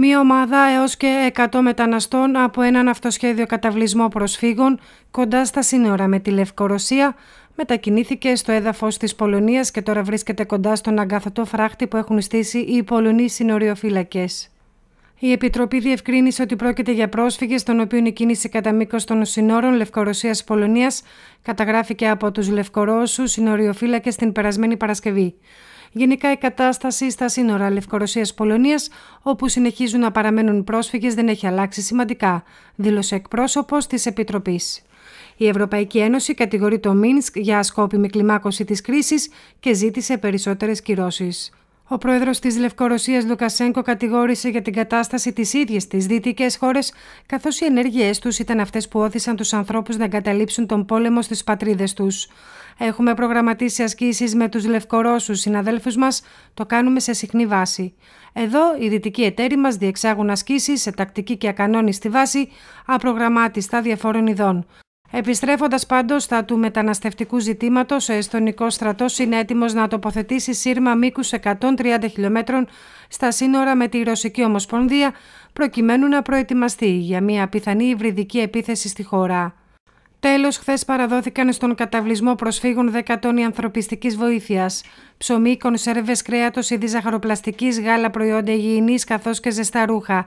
μία ομάδα έως και 100 μεταναστών από έναν αυτοσχέδιο καταβλισμό προσφύγων κοντά στα σύνορα με τη Λευκορωσία μετακινήθηκε στο έδαφος της Πολωνίας και τώρα βρίσκεται κοντά στον αγκάθωτο φράχτη που έχουν στήσει οι Πολωνοί συνοριοφύλακες. Η Επιτροπή διευκρίνησε ότι πρόκειται για πρόσφυγες, των οποίων η κίνηση κατά μήκος των συνόρων Λευκορωσία-Πολωνία καταγράφηκε από τους Λευκορώσους συνοριοφύλακες την περασμένη Παρασκευή. Γενικά η κατάσταση στα σύνορα Λευκορωσία-Πολωνία, όπου συνεχίζουν να παραμένουν πρόσφυγες, δεν έχει αλλάξει σημαντικά, δήλωσε εκπρόσωπος της Επιτροπής. Η Ευρωπαϊκή Ένωση κατηγορεί το Μίνσκ για ασκόπιμη κλιμάκωση της κρίσης και ζήτησε περισσότερες κυρώσεις. Ο πρόεδρος της Λευκορωσίας Λουκασέγκο κατηγόρησε για την κατάσταση τη ίδια τη δυτικές χώρες, καθώς οι ενέργειές τους ήταν αυτές που όθησαν τους ανθρώπους να εγκαταλείψουν τον πόλεμο στις πατρίδες τους. Έχουμε προγραμματίσει ασκήσεις με τους Λευκορώσους συναδέλφους μας, το κάνουμε σε συχνή βάση. Εδώ, οι δυτικοί εταίροι μας διεξάγουν ασκήσεις σε τακτική και ακανόνιστη βάση, απρογραμμάτιστα διαφόρων ειδών. Επιστρέφοντας πάντως στα του μεταναστευτικού ζητήματος, ο ε, εστονικός στρατός είναι έτοιμος να τοποθετήσει σύρμα μήκους 130 χιλιόμετρων στα σύνορα με τη Ρωσική Ομοσπονδία, προκειμένου να προετοιμαστεί για μια πιθανή υβριδική επίθεση στη χώρα. Τέλος, χθες παραδόθηκαν στον καταβλισμό προσφύγων δεκατόνι ανθρωπιστικής βοήθειας. Ψωμί, κονσέρβες, κρέατος, είδη ζαχαροπλαστικής, γάλα, προϊόντα υγιεινής καθώς και ζεστά ρούχα.